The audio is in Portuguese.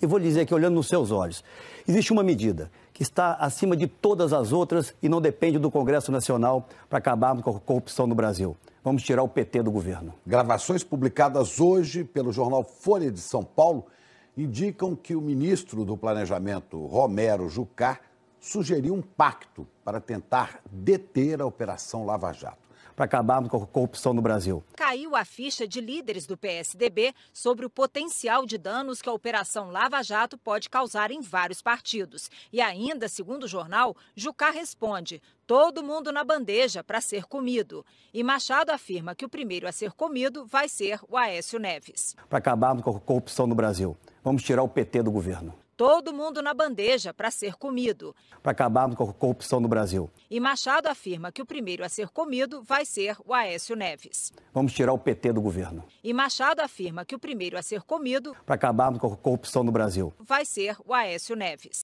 E vou lhe dizer que, olhando nos seus olhos, existe uma medida que está acima de todas as outras e não depende do Congresso Nacional para acabarmos com a corrupção no Brasil. Vamos tirar o PT do governo. Gravações publicadas hoje pelo jornal Folha de São Paulo indicam que o ministro do Planejamento, Romero Jucá, sugeriu um pacto para tentar deter a Operação Lava Jato para acabarmos com a corrupção no Brasil. Caiu a ficha de líderes do PSDB sobre o potencial de danos que a Operação Lava Jato pode causar em vários partidos. E ainda, segundo o jornal, Jucá responde: todo mundo na bandeja para ser comido. E Machado afirma que o primeiro a ser comido vai ser o Aécio Neves. Para acabarmos com a corrupção no Brasil, vamos tirar o PT do governo todo mundo na bandeja para ser comido. Para acabarmos com a corrupção no Brasil. E Machado afirma que o primeiro a ser comido vai ser o Aécio Neves. Vamos tirar o PT do governo. E Machado afirma que o primeiro a ser comido. Para acabarmos com a corrupção no Brasil. Vai ser o Aécio Neves.